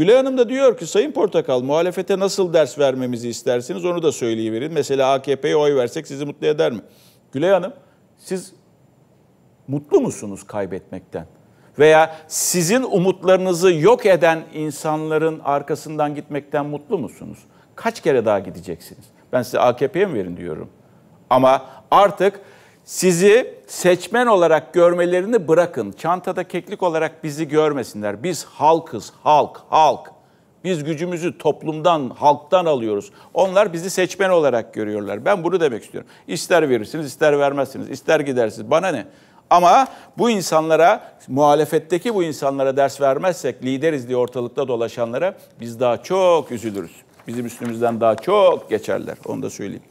Gülay Hanım da diyor ki Sayın Portakal muhalefete nasıl ders vermemizi istersiniz onu da söyleyiverin. Mesela AKP'ye oy versek sizi mutlu eder mi? Gülay Hanım siz mutlu musunuz kaybetmekten? Veya sizin umutlarınızı yok eden insanların arkasından gitmekten mutlu musunuz? Kaç kere daha gideceksiniz? Ben size AKP'ye mi verin diyorum. Ama artık sizi seçmen olarak görmelerini bırakın. Çantada keklik olarak bizi görmesinler. Biz halkız, halk, halk. Biz gücümüzü toplumdan, halktan alıyoruz. Onlar bizi seçmen olarak görüyorlar. Ben bunu demek istiyorum. İster verirsiniz, ister vermezsiniz, ister gidersiniz. Bana ne? Ama bu insanlara, muhalefetteki bu insanlara ders vermezsek, lideriz diye ortalıkta dolaşanlara biz daha çok üzülürüz. Bizim üstümüzden daha çok geçerler. Onu da söyleyeyim.